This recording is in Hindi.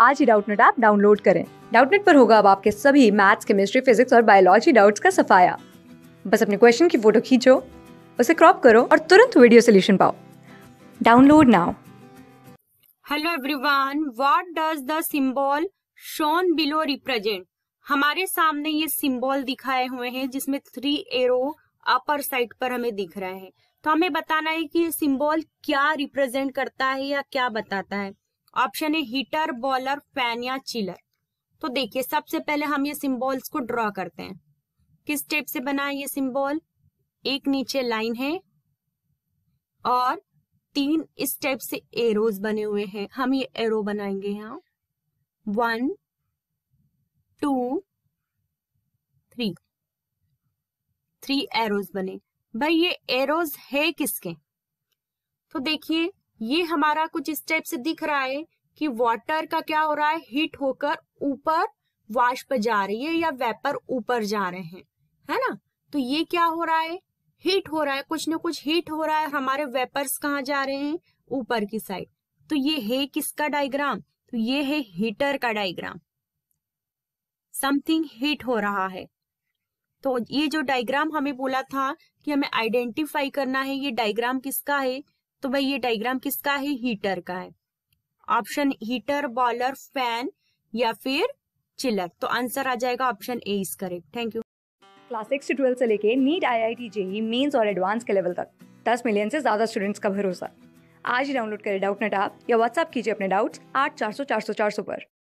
आज ही डाउटनेट ऐप डाउनलोड करें डाउटनेट पर होगा अब आपके सभी मैथ्स केमिस्ट्री फिजिक्स और बायोलॉजी डाउट्स का सफाया बस अपने क्वेश्चन की फोटो खींचो उसे क्रॉप करो और तुरंत वीडियो सोल्यूशन पाओ download now hello everyone what does the symbol shown below represent हमारे सामने ये सिंबल दिखाए हुए हैं जिसमें थ्री एरो अपर साइड पर हमें दिख रहे हैं तो हमें बताना है कि ये सिंबल क्या रिप्रेजेंट करता है या क्या बताता है ऑप्शन है हीटर बॉलर फैन या चिलर तो देखिए सबसे पहले हम ये सिंबल्स को ड्रॉ करते हैं किस स्टेप से बना है ये सिंबल एक नीचे लाइन है और तीन स्टेप से एरोज बने हुए हैं हम ये एरो बनाएंगे यहां one two three three arrows बने भाई ये एरोज है किसके तो देखिए ये हमारा कुछ इस टाइप से दिख रहा है कि वाटर का क्या हो रहा है हीट होकर ऊपर वाष्प जा रही है या वेपर ऊपर जा रहे हैं है ना तो ये क्या हो रहा है हीट हो रहा है कुछ न कुछ हीट हो रहा है हमारे वेपर्स कहाँ जा रहे हैं ऊपर की साइड तो ये है किसका डायग्राम तो ये है हीटर का डायग्राम समथिंग हीट हो रहा है तो ये जो डायग्राम हमें बोला था कि हमें आइडेंटिफाई करना है ये डायग्राम किसका है तो भाई ये डायग्राम किसका है हीटर का है ऑप्शन हीटर बॉलर फैन या फिर चिलर तो आंसर आ जाएगा option A is correct thank you class six से ट्वेल्थ से लेके NEET I I T JEE mains और एडवांस के लेवल तक दस मिलियन से ज्यादा स्टूडेंट्स का भरोसा आज ही डाउनलोड करें डाउट नेट आप या व्हाट्सअप कीजिए अपने डाउट्स आठ चार सौ चार सौ चार सौ पर